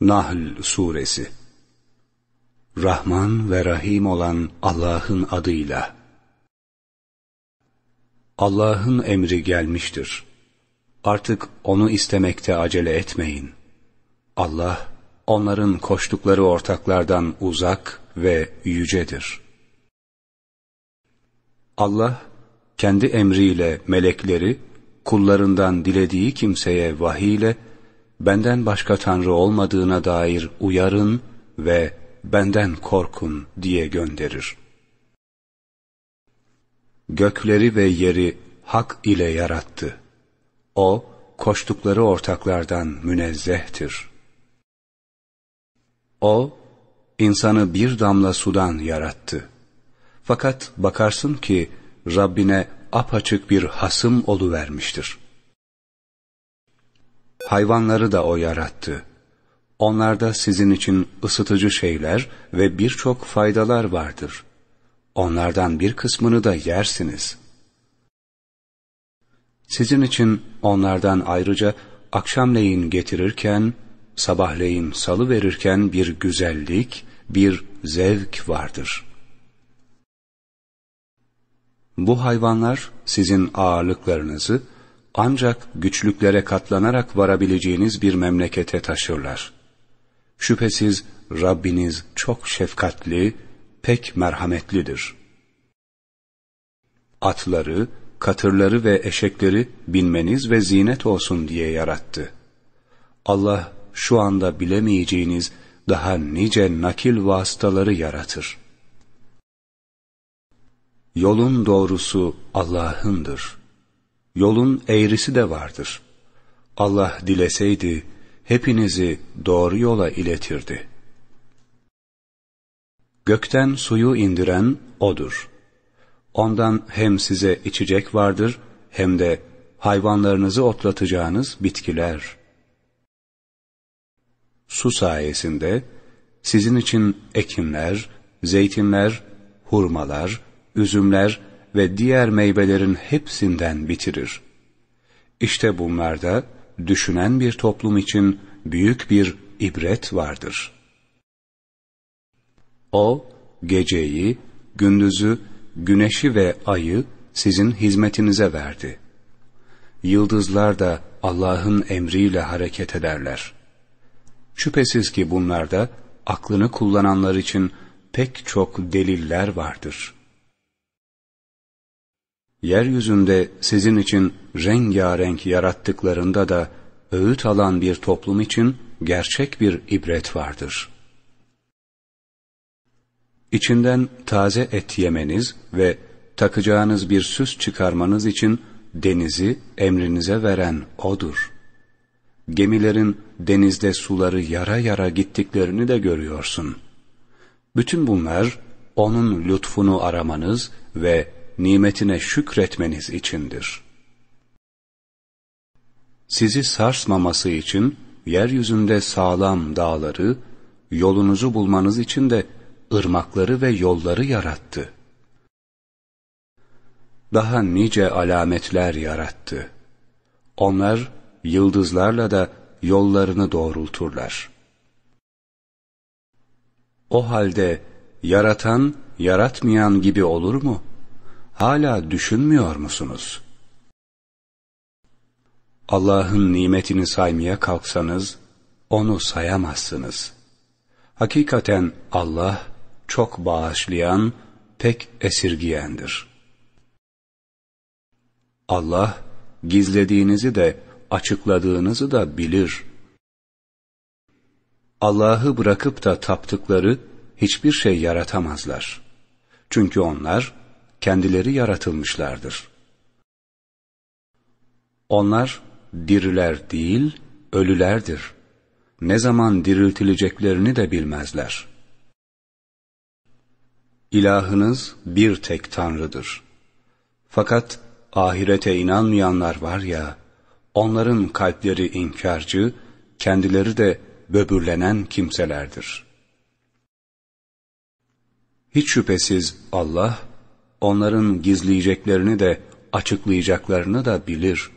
Nahl Suresi Rahman ve Rahim olan Allah'ın adıyla Allah'ın emri gelmiştir. Artık onu istemekte acele etmeyin. Allah, onların koştukları ortaklardan uzak ve yücedir. Allah, kendi emriyle melekleri, kullarından dilediği kimseye vahiyle, benden başka Tanrı olmadığına dair uyarın ve benden korkun diye gönderir. Gökleri ve yeri hak ile yarattı. O, koştukları ortaklardan münezzehtir. O, insanı bir damla sudan yarattı. Fakat bakarsın ki Rabbine apaçık bir hasım oluvermiştir.'' hayvanları da O yarattı. Onlarda sizin için ısıtıcı şeyler ve birçok faydalar vardır. Onlardan bir kısmını da yersiniz. Sizin için onlardan ayrıca akşamleyin getirirken, sabahleyin salı verirken bir güzellik, bir zevk vardır. Bu hayvanlar sizin ağırlıklarınızı, ancak güçlüklere katlanarak varabileceğiniz bir memlekete taşırlar. Şüphesiz Rabbiniz çok şefkatli, pek merhametlidir. Atları, katırları ve eşekleri binmeniz ve zinet olsun diye yarattı. Allah şu anda bilemeyeceğiniz daha nice nakil vasıtaları yaratır. Yolun doğrusu Allah'ındır.'' yolun eğrisi de vardır. Allah dileseydi hepinizi doğru yola iletirdi. Gökten suyu indiren O'dur. Ondan hem size içecek vardır hem de hayvanlarınızı otlatacağınız bitkiler. Su sayesinde sizin için ekinler, zeytinler, hurmalar, üzümler ve diğer meyvelerin hepsinden bitirir. İşte bunlarda düşünen bir toplum için büyük bir ibret vardır. O, geceyi, gündüzü, güneşi ve ayı sizin hizmetinize verdi. Yıldızlar da Allah'ın emriyle hareket ederler. Şüphesiz ki bunlarda aklını kullananlar için pek çok deliller vardır.'' yeryüzünde sizin için rengarenk yarattıklarında da öğüt alan bir toplum için gerçek bir ibret vardır. İçinden taze et yemeniz ve takacağınız bir süs çıkarmanız için denizi emrinize veren O'dur. Gemilerin denizde suları yara yara gittiklerini de görüyorsun. Bütün bunlar O'nun lütfunu aramanız ve nimetine şükretmeniz içindir. Sizi sarsmaması için yeryüzünde sağlam dağları, yolunuzu bulmanız için de ırmakları ve yolları yarattı. Daha nice alametler yarattı. Onlar yıldızlarla da yollarını doğrulturlar. O halde yaratan yaratmayan gibi olur mu? hala düşünmüyor musunuz? Allah'ın nimetini saymaya kalksanız, onu sayamazsınız. Hakikaten Allah çok bağışlayan, pek esirgiyendir. Allah gizlediğinizi de açıkladığınızı da bilir. Allah'ı bırakıp da taptıkları hiçbir şey yaratamazlar. Çünkü onlar kendileri yaratılmışlardır. Onlar diriler değil, ölülerdir. Ne zaman diriltileceklerini de bilmezler. İlahınız bir tek Tanrı'dır. Fakat ahirete inanmayanlar var ya, onların kalpleri inkarcı, kendileri de böbürlenen kimselerdir. Hiç şüphesiz Allah, onların gizleyeceklerini de açıklayacaklarını da bilir.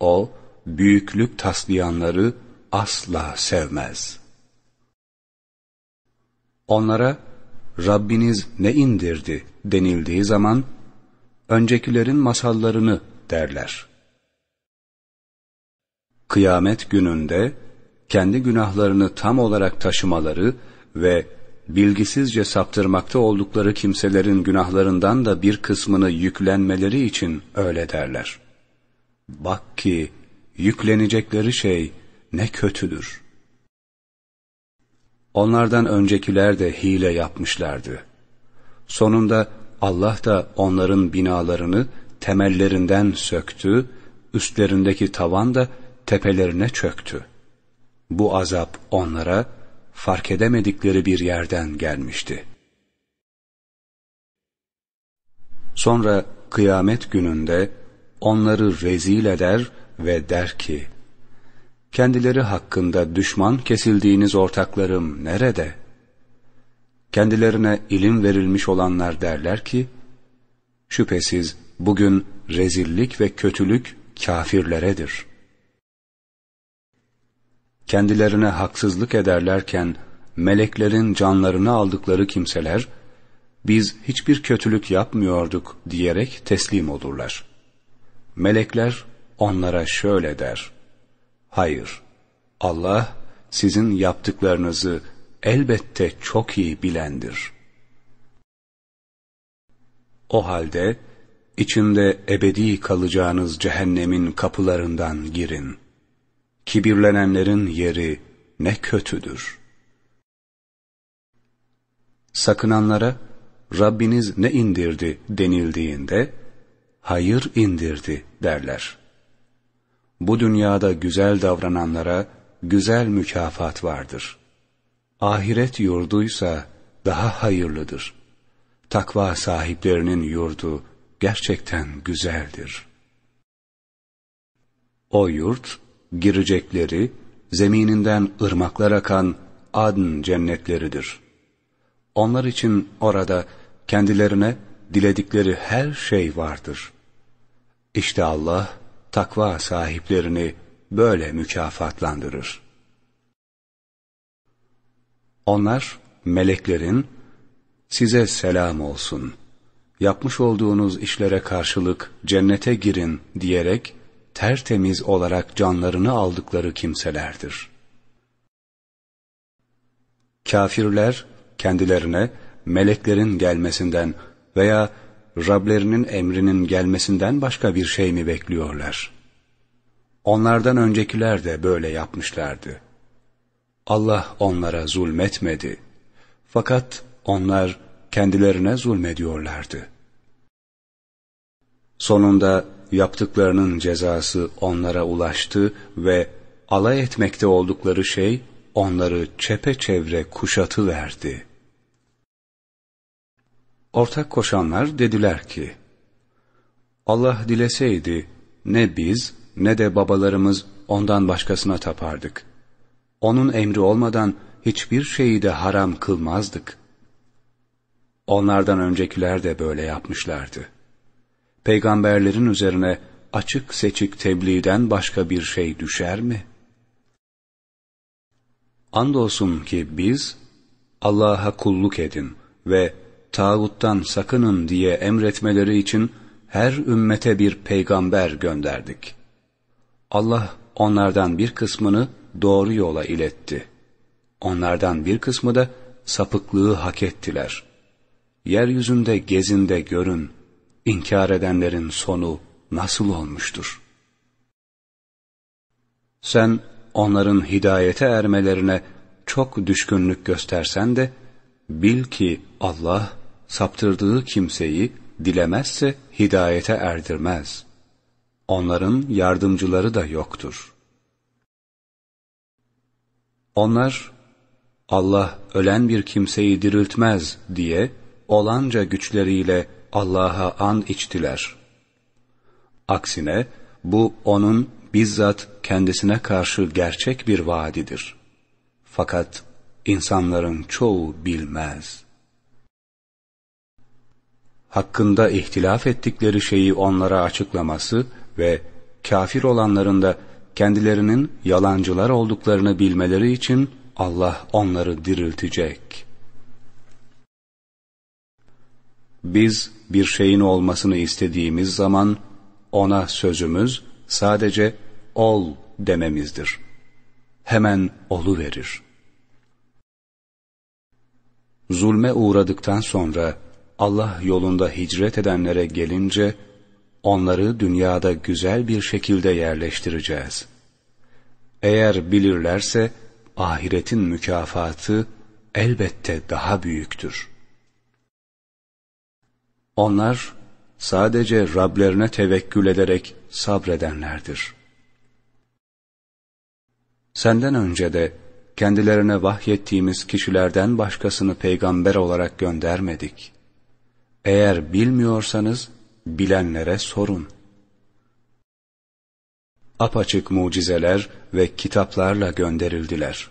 O, büyüklük taslayanları asla sevmez. Onlara, Rabbiniz ne indirdi denildiği zaman, öncekilerin masallarını derler. Kıyamet gününde, kendi günahlarını tam olarak taşımaları ve bilgisizce saptırmakta oldukları kimselerin günahlarından da bir kısmını yüklenmeleri için öyle derler. Bak ki yüklenecekleri şey ne kötüdür. Onlardan öncekiler de hile yapmışlardı. Sonunda Allah da onların binalarını temellerinden söktü, üstlerindeki tavan da tepelerine çöktü. Bu azap onlara, fark edemedikleri bir yerden gelmişti. Sonra kıyamet gününde onları rezil eder ve der ki, Kendileri hakkında düşman kesildiğiniz ortaklarım nerede? Kendilerine ilim verilmiş olanlar derler ki, Şüphesiz bugün rezillik ve kötülük kafirleredir.'' kendilerine haksızlık ederlerken meleklerin canlarını aldıkları kimseler, biz hiçbir kötülük yapmıyorduk diyerek teslim olurlar. Melekler onlara şöyle der, Hayır, Allah sizin yaptıklarınızı elbette çok iyi bilendir. O halde içinde ebedi kalacağınız cehennemin kapılarından girin.'' Kibirlenenlerin yeri ne kötüdür. Sakınanlara Rabbiniz ne indirdi denildiğinde hayır indirdi derler. Bu dünyada güzel davrananlara güzel mükafat vardır. Ahiret yurduysa daha hayırlıdır. Takva sahiplerinin yurdu gerçekten güzeldir. O yurt girecekleri, zemininden ırmaklar akan adn cennetleridir. Onlar için orada kendilerine diledikleri her şey vardır. İşte Allah takva sahiplerini böyle mükafatlandırır. Onlar meleklerin size selam olsun, yapmış olduğunuz işlere karşılık cennete girin diyerek tertemiz olarak canlarını aldıkları kimselerdir. Kafirler kendilerine meleklerin gelmesinden veya Rablerinin emrinin gelmesinden başka bir şey mi bekliyorlar? Onlardan öncekiler de böyle yapmışlardı. Allah onlara zulmetmedi. Fakat onlar kendilerine zulmediyorlardı. Sonunda yaptıklarının cezası onlara ulaştı ve alay etmekte oldukları şey onları çepeçevre kuşatıverdi. Ortak koşanlar dediler ki, Allah dileseydi ne biz ne de babalarımız ondan başkasına tapardık. Onun emri olmadan hiçbir şeyi de haram kılmazdık. Onlardan öncekiler de böyle yapmışlardı peygamberlerin üzerine açık seçik tebliğden başka bir şey düşer mi? Andolsun ki biz Allah'a kulluk edin ve tağuttan sakının diye emretmeleri için her ümmete bir peygamber gönderdik. Allah onlardan bir kısmını doğru yola iletti. Onlardan bir kısmı da sapıklığı hak ettiler. Yeryüzünde gezinde görün.'' İnkar edenlerin sonu nasıl olmuştur? Sen onların hidayete ermelerine çok düşkünlük göstersen de, bil ki Allah saptırdığı kimseyi dilemezse hidayete erdirmez. Onların yardımcıları da yoktur. Onlar, Allah ölen bir kimseyi diriltmez diye olanca güçleriyle Allah'a an içtiler. Aksine bu onun bizzat kendisine karşı gerçek bir vaadidir. Fakat insanların çoğu bilmez. Hakkında ihtilaf ettikleri şeyi onlara açıklaması ve kafir olanların da kendilerinin yalancılar olduklarını bilmeleri için Allah onları diriltecek. Biz bir şeyin olmasını istediğimiz zaman ona sözümüz sadece ol dememizdir. Hemen olu verir. Zulme uğradıktan sonra Allah yolunda hicret edenlere gelince onları dünyada güzel bir şekilde yerleştireceğiz. Eğer bilirlerse ahiretin mükafatı elbette daha büyüktür.'' Onlar sadece Rablerine tevekkül ederek sabredenlerdir. Senden önce de kendilerine vahyettiğimiz kişilerden başkasını peygamber olarak göndermedik. Eğer bilmiyorsanız bilenlere sorun. Apaçık mucizeler ve kitaplarla gönderildiler.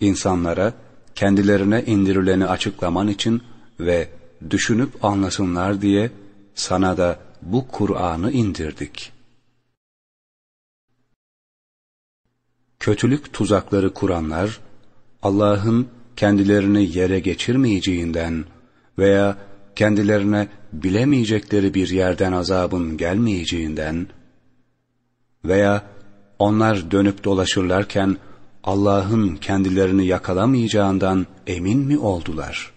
İnsanlara kendilerine indirileni açıklaman için ve düşünüp anlasınlar diye sana da bu Kur'an'ı indirdik. Kötülük tuzakları kuranlar, Allah'ın kendilerini yere geçirmeyeceğinden veya kendilerine bilemeyecekleri bir yerden azabın gelmeyeceğinden veya onlar dönüp dolaşırlarken Allah'ın kendilerini yakalamayacağından emin mi oldular?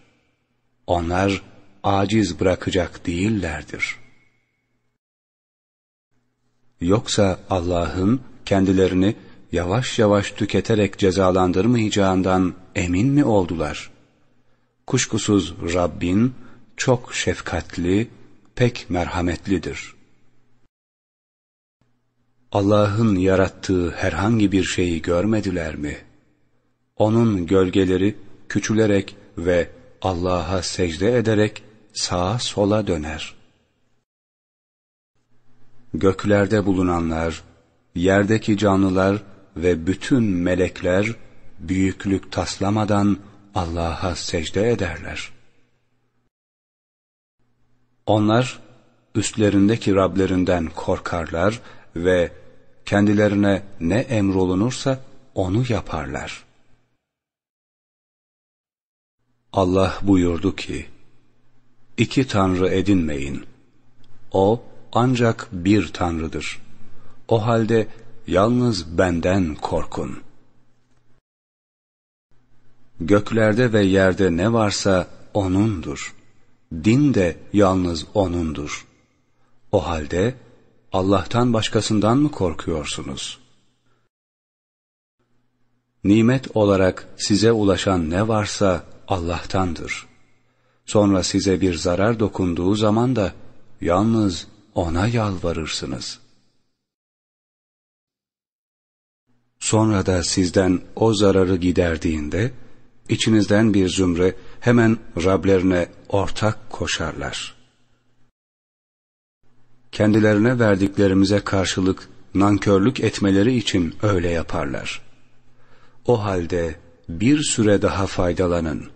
Onlar aciz bırakacak değillerdir. Yoksa Allah'ın kendilerini yavaş yavaş tüketerek cezalandırmayacağından emin mi oldular? Kuşkusuz Rabbin çok şefkatli, pek merhametlidir. Allah'ın yarattığı herhangi bir şeyi görmediler mi? Onun gölgeleri küçülerek ve Allah'a secde ederek sağa sola döner. Göklerde bulunanlar, yerdeki canlılar ve bütün melekler büyüklük taslamadan Allah'a secde ederler. Onlar üstlerindeki Rablerinden korkarlar ve kendilerine ne emrolunursa onu yaparlar. Allah buyurdu ki, İki tanrı edinmeyin. O ancak bir tanrıdır. O halde yalnız benden korkun. Göklerde ve yerde ne varsa O'nundur. Din de yalnız O'nundur. O halde Allah'tan başkasından mı korkuyorsunuz? Nimet olarak size ulaşan ne varsa Allah'tandır.'' Sonra size bir zarar dokunduğu zaman da yalnız ona yalvarırsınız. Sonra da sizden o zararı giderdiğinde, içinizden bir zümre hemen Rablerine ortak koşarlar. Kendilerine verdiklerimize karşılık nankörlük etmeleri için öyle yaparlar. O halde bir süre daha faydalanın.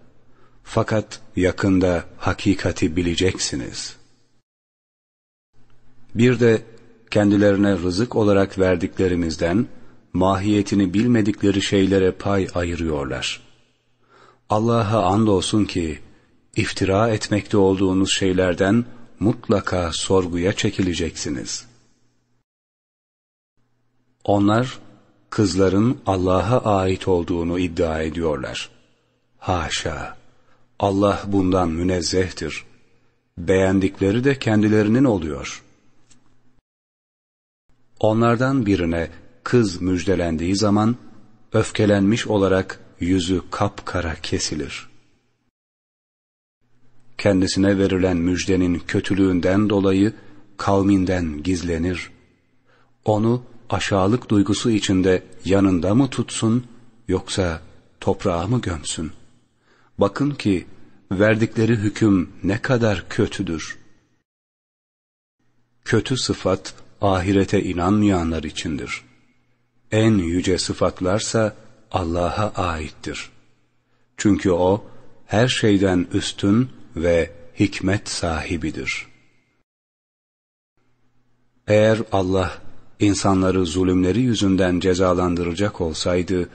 Fakat yakında hakikati bileceksiniz. Bir de kendilerine rızık olarak verdiklerimizden mahiyetini bilmedikleri şeylere pay ayırıyorlar. Allah'a andolsun ki iftira etmekte olduğunuz şeylerden mutlaka sorguya çekileceksiniz. Onlar kızların Allah'a ait olduğunu iddia ediyorlar. Haşa! Allah bundan münezzehtir. Beğendikleri de kendilerinin oluyor. Onlardan birine kız müjdelendiği zaman öfkelenmiş olarak yüzü kapkara kesilir. Kendisine verilen müjdenin kötülüğünden dolayı kavminden gizlenir. Onu aşağılık duygusu içinde yanında mı tutsun yoksa toprağa mı gömsün? Bakın ki verdikleri hüküm ne kadar kötüdür. Kötü sıfat ahirete inanmayanlar içindir. En yüce sıfatlarsa Allah'a aittir. Çünkü o her şeyden üstün ve hikmet sahibidir. Eğer Allah insanları zulümleri yüzünden cezalandıracak olsaydı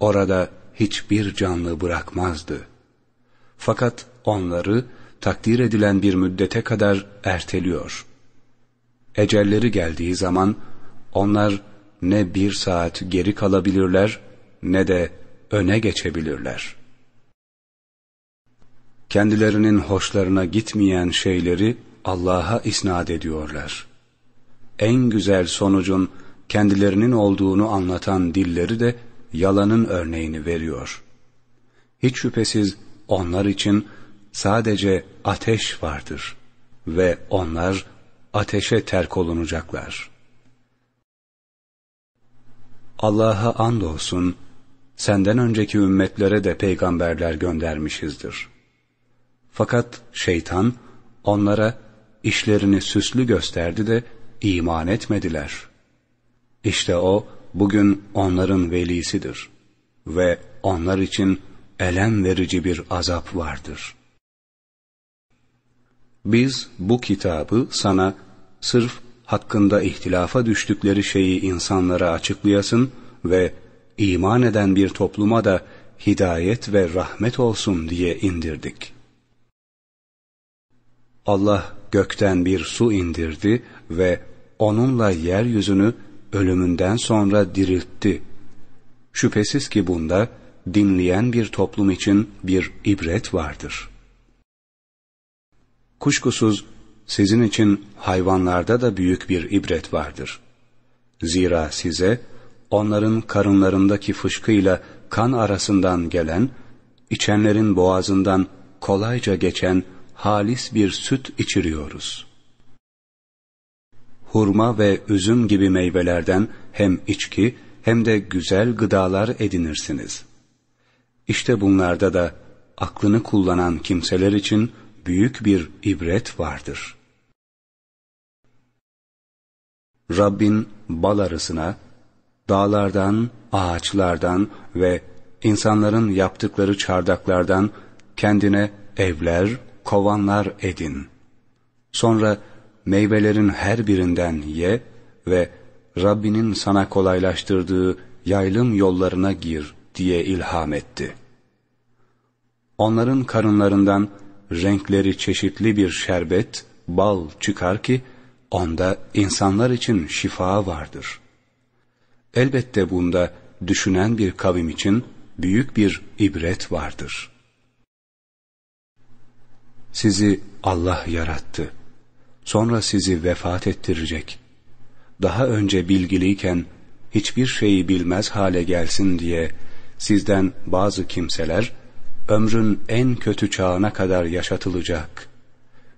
orada hiçbir canlı bırakmazdı.'' Fakat onları takdir edilen bir müddete kadar erteliyor. Ecelleri geldiği zaman onlar ne bir saat geri kalabilirler ne de öne geçebilirler. Kendilerinin hoşlarına gitmeyen şeyleri Allah'a isnat ediyorlar. En güzel sonucun kendilerinin olduğunu anlatan dilleri de yalanın örneğini veriyor. Hiç şüphesiz onlar için sadece ateş vardır ve onlar ateşe terk olunacaklar. Allah'a andolsun senden önceki ümmetlere de peygamberler göndermişizdir. Fakat şeytan onlara işlerini süslü gösterdi de iman etmediler. İşte o bugün onların velisidir ve onlar için elem verici bir azap vardır. Biz bu kitabı sana sırf hakkında ihtilafa düştükleri şeyi insanlara açıklayasın ve iman eden bir topluma da hidayet ve rahmet olsun diye indirdik. Allah gökten bir su indirdi ve onunla yeryüzünü ölümünden sonra diriltti. Şüphesiz ki bunda, dinleyen bir toplum için bir ibret vardır. Kuşkusuz sizin için hayvanlarda da büyük bir ibret vardır. Zira size onların karınlarındaki fışkıyla kan arasından gelen, içenlerin boğazından kolayca geçen halis bir süt içiriyoruz. Hurma ve üzüm gibi meyvelerden hem içki hem de güzel gıdalar edinirsiniz.'' İşte bunlarda da aklını kullanan kimseler için büyük bir ibret vardır. Rabbin bal arısına, dağlardan, ağaçlardan ve insanların yaptıkları çardaklardan kendine evler, kovanlar edin. Sonra meyvelerin her birinden ye ve Rabbinin sana kolaylaştırdığı yaylım yollarına gir diye ilham etti. Onların karınlarından renkleri çeşitli bir şerbet, bal çıkar ki onda insanlar için şifa vardır. Elbette bunda düşünen bir kavim için büyük bir ibret vardır. Sizi Allah yarattı. Sonra sizi vefat ettirecek. Daha önce bilgiliyken hiçbir şeyi bilmez hale gelsin diye sizden bazı kimseler ömrün en kötü çağına kadar yaşatılacak.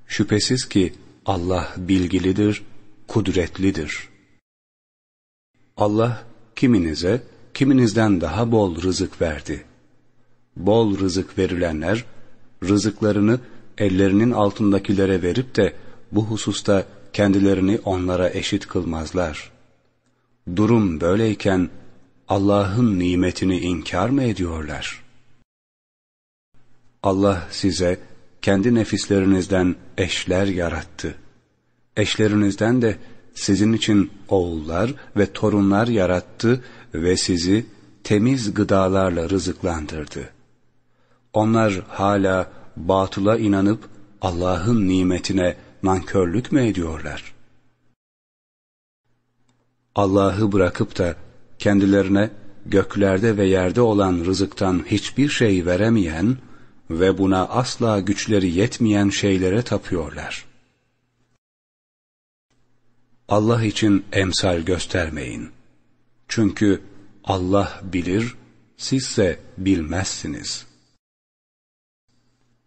Şüphesiz ki Allah bilgilidir, kudretlidir. Allah kiminize kiminizden daha bol rızık verdi. Bol rızık verilenler rızıklarını ellerinin altındakilere verip de bu hususta kendilerini onlara eşit kılmazlar. Durum böyleyken Allah'ın nimetini inkar mı ediyorlar? Allah size kendi nefislerinizden eşler yarattı. Eşlerinizden de sizin için oğullar ve torunlar yarattı ve sizi temiz gıdalarla rızıklandırdı. Onlar hala batıla inanıp Allah'ın nimetine nankörlük mü ediyorlar? Allah'ı bırakıp da kendilerine göklerde ve yerde olan rızıktan hiçbir şey veremeyen ve buna asla güçleri yetmeyen şeylere tapıyorlar. Allah için emsal göstermeyin. Çünkü Allah bilir, sizse bilmezsiniz.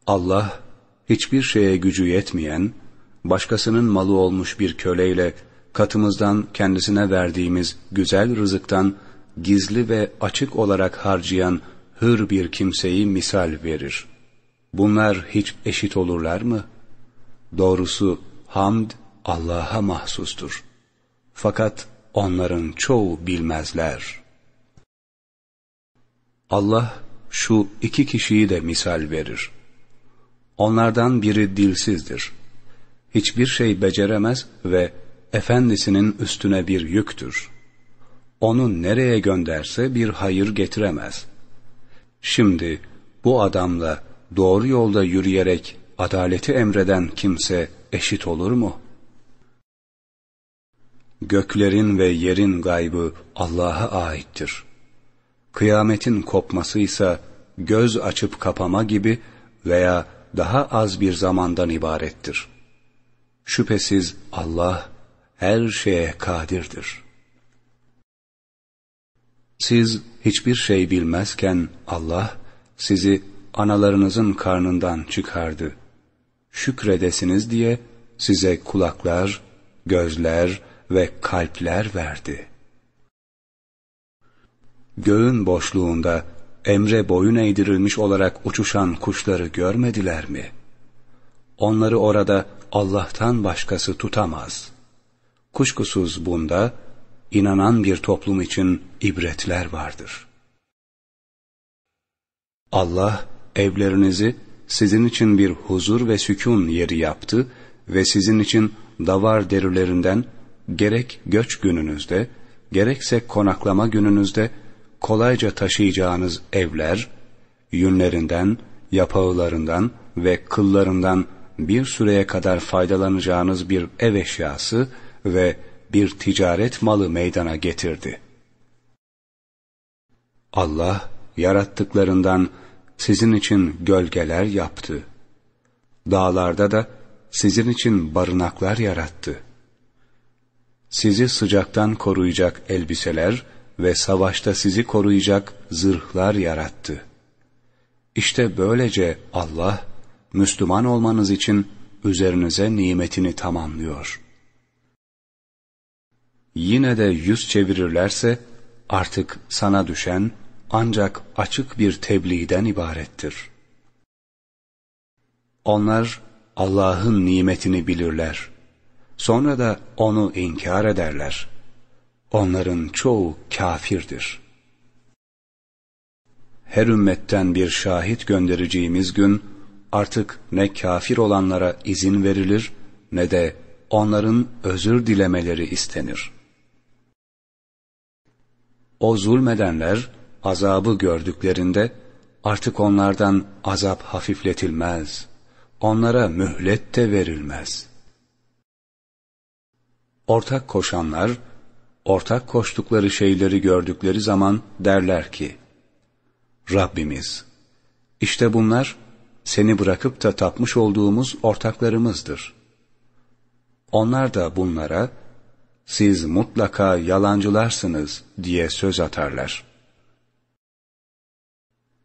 Allah, hiçbir şeye gücü yetmeyen, başkasının malı olmuş bir köleyle katımızdan kendisine verdiğimiz güzel rızıktan gizli ve açık olarak harcayan hır bir kimseyi misal verir. Bunlar hiç eşit olurlar mı? Doğrusu hamd Allah'a mahsustur. Fakat onların çoğu bilmezler. Allah şu iki kişiyi de misal verir. Onlardan biri dilsizdir. Hiçbir şey beceremez ve efendisinin üstüne bir yüktür. Onu nereye gönderse bir hayır getiremez. Şimdi bu adamla doğru yolda yürüyerek adaleti emreden kimse eşit olur mu? Göklerin ve yerin gaybı Allah'a aittir. Kıyametin kopmasıysa göz açıp kapama gibi veya daha az bir zamandan ibarettir. Şüphesiz Allah her şeye kadirdir. Siz hiçbir şey bilmezken Allah sizi analarınızın karnından çıkardı. Şükredesiniz diye size kulaklar, gözler ve kalpler verdi. Göğün boşluğunda emre boyun eğdirilmiş olarak uçuşan kuşları görmediler mi? Onları orada Allah'tan başkası tutamaz.'' Kuşkusuz bunda inanan bir toplum için ibretler vardır. Allah evlerinizi sizin için bir huzur ve sükun yeri yaptı ve sizin için davar derilerinden gerek göç gününüzde gerekse konaklama gününüzde kolayca taşıyacağınız evler, yünlerinden, yapağılarından ve kıllarından bir süreye kadar faydalanacağınız bir ev eşyası ve bir ticaret malı meydana getirdi. Allah yarattıklarından sizin için gölgeler yaptı. Dağlarda da sizin için barınaklar yarattı. Sizi sıcaktan koruyacak elbiseler ve savaşta sizi koruyacak zırhlar yarattı. İşte böylece Allah, Müslüman olmanız için üzerinize nimetini tamamlıyor.'' yine de yüz çevirirlerse artık sana düşen ancak açık bir tebliğden ibarettir. Onlar Allah'ın nimetini bilirler. Sonra da onu inkar ederler. Onların çoğu kafirdir. Her ümmetten bir şahit göndereceğimiz gün artık ne kafir olanlara izin verilir ne de onların özür dilemeleri istenir.'' O zulmedenler azabı gördüklerinde artık onlardan azap hafifletilmez. Onlara mühlet de verilmez. Ortak koşanlar, ortak koştukları şeyleri gördükleri zaman derler ki, Rabbimiz, işte bunlar seni bırakıp da tapmış olduğumuz ortaklarımızdır. Onlar da bunlara, siz mutlaka yalancılarsınız diye söz atarlar.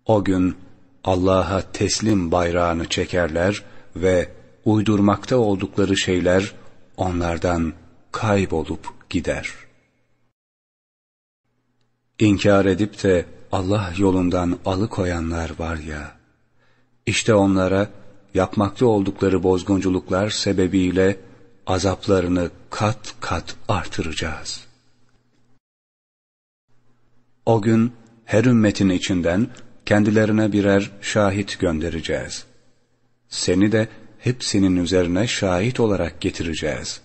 O gün Allah'a teslim bayrağını çekerler ve uydurmakta oldukları şeyler onlardan kaybolup gider. İnkar edip de Allah yolundan alıkoyanlar var ya, işte onlara yapmakta oldukları bozgunculuklar sebebiyle azaplarını kat kat artıracağız. O gün her ümmetin içinden kendilerine birer şahit göndereceğiz. Seni de hepsinin üzerine şahit olarak getireceğiz.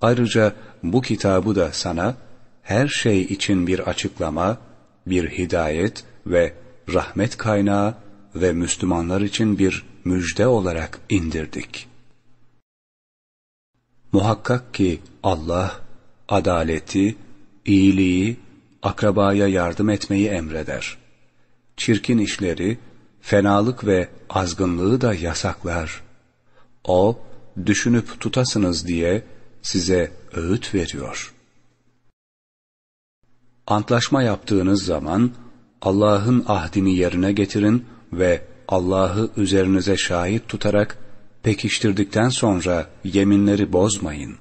Ayrıca bu kitabı da sana her şey için bir açıklama, bir hidayet ve rahmet kaynağı ve Müslümanlar için bir müjde olarak indirdik.'' Muhakkak ki Allah adaleti, iyiliği, akrabaya yardım etmeyi emreder. Çirkin işleri, fenalık ve azgınlığı da yasaklar. O, düşünüp tutasınız diye size öğüt veriyor. Antlaşma yaptığınız zaman Allah'ın ahdini yerine getirin ve Allah'ı üzerinize şahit tutarak pekiştirdikten sonra yeminleri bozmayın.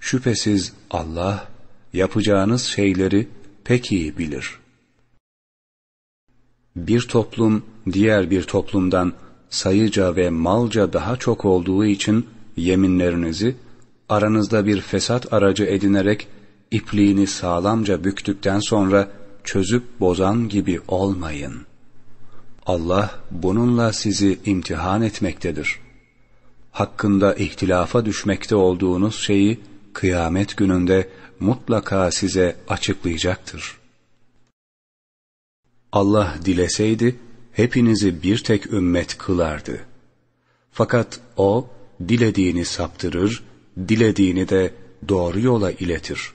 Şüphesiz Allah yapacağınız şeyleri pek iyi bilir. Bir toplum diğer bir toplumdan sayıca ve malca daha çok olduğu için yeminlerinizi aranızda bir fesat aracı edinerek ipliğini sağlamca büktükten sonra çözüp bozan gibi olmayın. Allah bununla sizi imtihan etmektedir.'' hakkında ihtilafa düşmekte olduğunuz şeyi kıyamet gününde mutlaka size açıklayacaktır. Allah dileseydi hepinizi bir tek ümmet kılardı. Fakat o dilediğini saptırır, dilediğini de doğru yola iletir.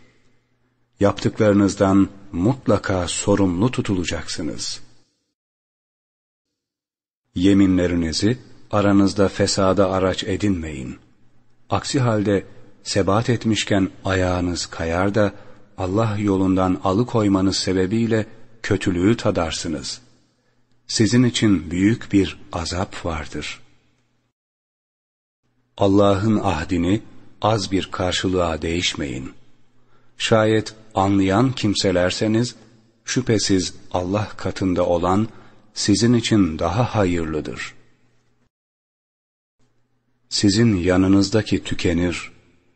Yaptıklarınızdan mutlaka sorumlu tutulacaksınız. Yeminlerinizi aranızda fesada araç edinmeyin. Aksi halde sebat etmişken ayağınız kayar da Allah yolundan alıkoymanız sebebiyle kötülüğü tadarsınız. Sizin için büyük bir azap vardır. Allah'ın ahdini az bir karşılığa değişmeyin. Şayet anlayan kimselerseniz, şüphesiz Allah katında olan sizin için daha hayırlıdır.'' sizin yanınızdaki tükenir,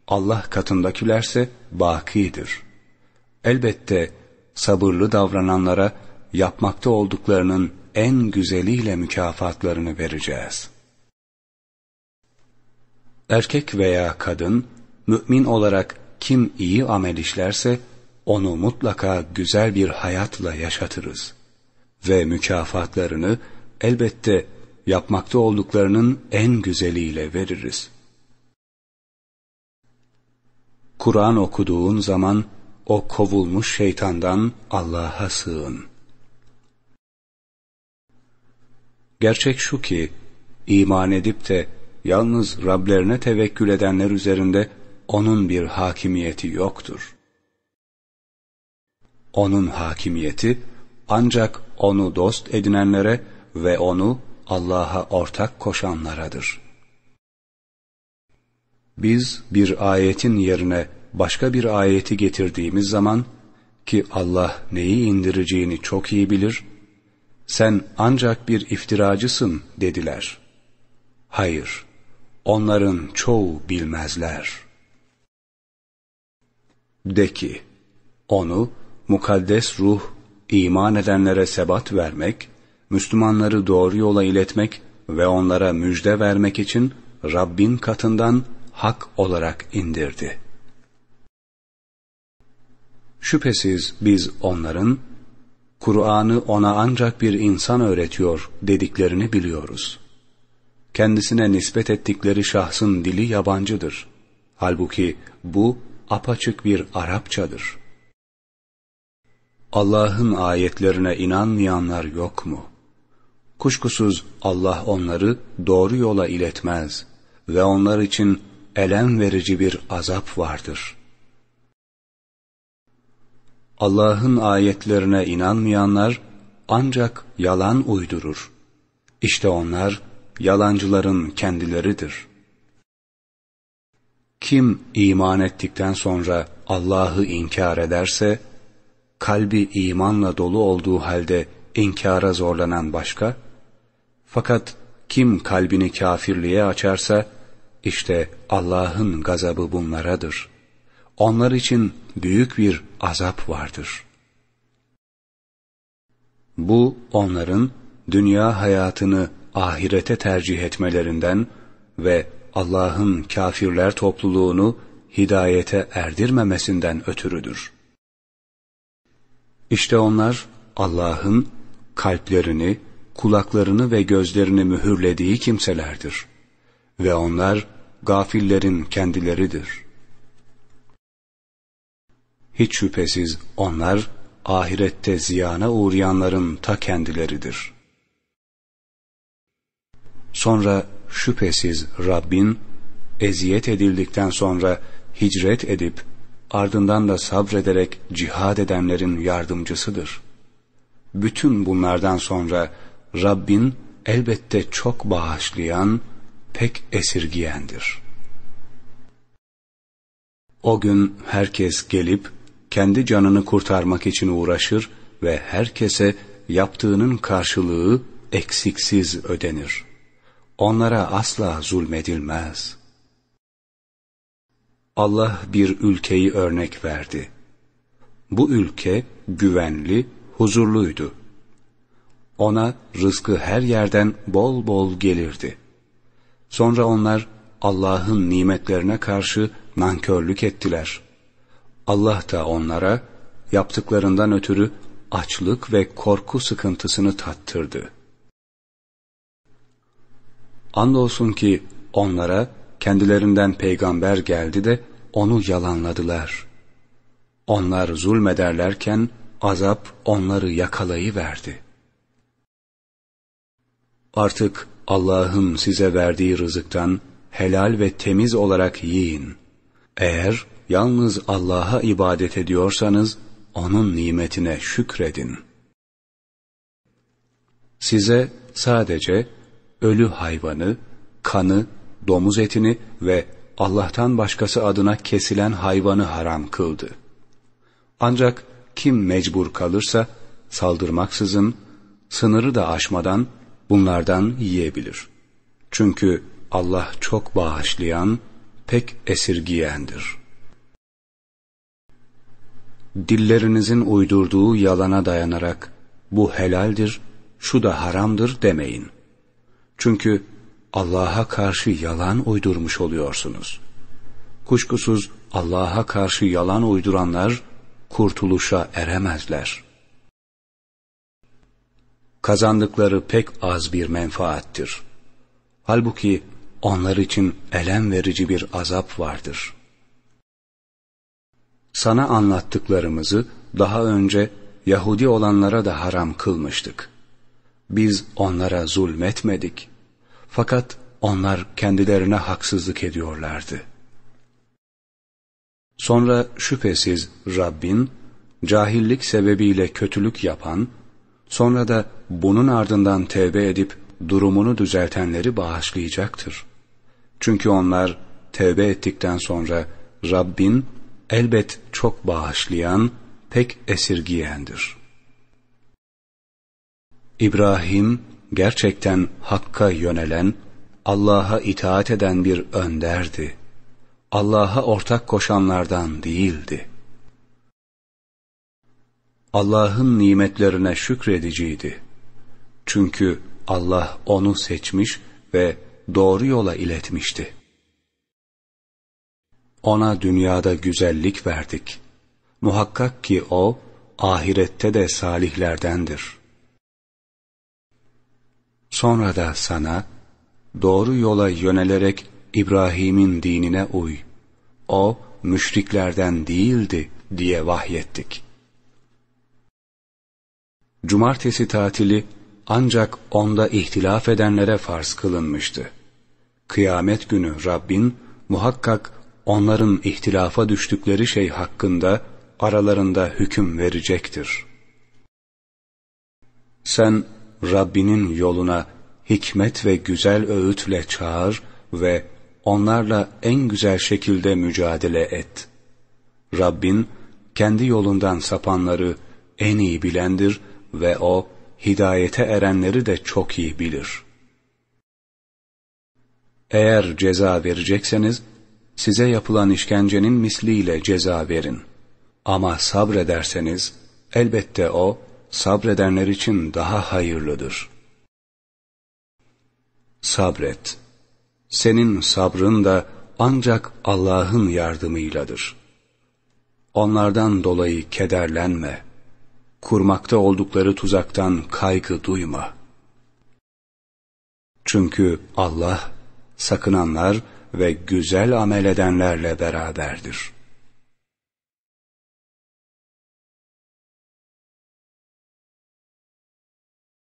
Allah katındakilerse bakidir. Elbette sabırlı davrananlara yapmakta olduklarının en güzeliyle mükafatlarını vereceğiz. Erkek veya kadın, mümin olarak kim iyi amel işlerse, onu mutlaka güzel bir hayatla yaşatırız. Ve mükafatlarını elbette yapmakta olduklarının en güzeliyle veririz. Kur'an okuduğun zaman o kovulmuş şeytandan Allah'a sığın. Gerçek şu ki, iman edip de yalnız Rablerine tevekkül edenler üzerinde onun bir hakimiyeti yoktur. Onun hakimiyeti ancak onu dost edinenlere ve onu Allah'a ortak koşanlaradır. Biz bir ayetin yerine başka bir ayeti getirdiğimiz zaman ki Allah neyi indireceğini çok iyi bilir, sen ancak bir iftiracısın dediler. Hayır, onların çoğu bilmezler. De ki, onu mukaddes ruh iman edenlere sebat vermek Müslümanları doğru yola iletmek ve onlara müjde vermek için Rabbin katından hak olarak indirdi. Şüphesiz biz onların Kur'an'ı ona ancak bir insan öğretiyor dediklerini biliyoruz. Kendisine nispet ettikleri şahsın dili yabancıdır. Halbuki bu apaçık bir Arapçadır. Allah'ın ayetlerine inanmayanlar yok mu? Kuşkusuz Allah onları doğru yola iletmez ve onlar için elem verici bir azap vardır. Allah'ın ayetlerine inanmayanlar ancak yalan uydurur. İşte onlar yalancıların kendileridir. Kim iman ettikten sonra Allah'ı inkar ederse, kalbi imanla dolu olduğu halde inkara zorlanan başka, fakat kim kalbini kafirliğe açarsa, işte Allah'ın gazabı bunlaradır. Onlar için büyük bir azap vardır. Bu onların dünya hayatını ahirete tercih etmelerinden ve Allah'ın kafirler topluluğunu hidayete erdirmemesinden ötürüdür. İşte onlar Allah'ın kalplerini kulaklarını ve gözlerini mühürlediği kimselerdir. Ve onlar gafillerin kendileridir. Hiç şüphesiz onlar ahirette ziyana uğrayanların ta kendileridir. Sonra şüphesiz Rabbin eziyet edildikten sonra hicret edip ardından da sabrederek cihad edenlerin yardımcısıdır. Bütün bunlardan sonra Rabbin elbette çok bağışlayan, pek esirgiyendir. O gün herkes gelip kendi canını kurtarmak için uğraşır ve herkese yaptığının karşılığı eksiksiz ödenir. Onlara asla zulmedilmez. Allah bir ülkeyi örnek verdi. Bu ülke güvenli, huzurluydu ona rızkı her yerden bol bol gelirdi. Sonra onlar Allah'ın nimetlerine karşı nankörlük ettiler. Allah da onlara yaptıklarından ötürü açlık ve korku sıkıntısını tattırdı. Andolsun ki onlara kendilerinden peygamber geldi de onu yalanladılar. Onlar zulmederlerken azap onları yakalayıverdi.'' Artık Allah'ın size verdiği rızıktan helal ve temiz olarak yiyin. Eğer yalnız Allah'a ibadet ediyorsanız onun nimetine şükredin. Size sadece ölü hayvanı, kanı, domuz etini ve Allah'tan başkası adına kesilen hayvanı haram kıldı. Ancak kim mecbur kalırsa saldırmaksızın, sınırı da aşmadan bunlardan yiyebilir. Çünkü Allah çok bağışlayan, pek esirgiyendir. Dillerinizin uydurduğu yalana dayanarak bu helaldir, şu da haramdır demeyin. Çünkü Allah'a karşı yalan uydurmuş oluyorsunuz. Kuşkusuz Allah'a karşı yalan uyduranlar kurtuluşa eremezler.'' kazandıkları pek az bir menfaattir. Halbuki onlar için elem verici bir azap vardır. Sana anlattıklarımızı daha önce Yahudi olanlara da haram kılmıştık. Biz onlara zulmetmedik. Fakat onlar kendilerine haksızlık ediyorlardı. Sonra şüphesiz Rabbin, cahillik sebebiyle kötülük yapan Sonra da bunun ardından tevbe edip durumunu düzeltenleri bağışlayacaktır. Çünkü onlar tevbe ettikten sonra Rabbin elbet çok bağışlayan, pek esirgiyendir. İbrahim gerçekten Hakk'a yönelen, Allah'a itaat eden bir önderdi. Allah'a ortak koşanlardan değildi. Allah'ın nimetlerine şükrediciydi. Çünkü Allah onu seçmiş ve doğru yola iletmişti. Ona dünyada güzellik verdik. Muhakkak ki o, ahirette de salihlerdendir. Sonra da sana, doğru yola yönelerek İbrahim'in dinine uy. O, müşriklerden değildi diye vahyettik.'' cumartesi tatili ancak onda ihtilaf edenlere farz kılınmıştı. Kıyamet günü Rabbin muhakkak onların ihtilafa düştükleri şey hakkında aralarında hüküm verecektir. Sen Rabbinin yoluna hikmet ve güzel öğütle çağır ve onlarla en güzel şekilde mücadele et. Rabbin kendi yolundan sapanları en iyi bilendir ve O hidayete erenleri de çok iyi bilir. Eğer ceza verecekseniz size yapılan işkencenin misliyle ceza verin. Ama sabrederseniz elbette O sabredenler için daha hayırlıdır. Sabret. Senin sabrın da ancak Allah'ın yardımıyladır. Onlardan dolayı kederlenme.'' kurmakta oldukları tuzaktan kaygı duyma. Çünkü Allah sakınanlar ve güzel amel edenlerle beraberdir.''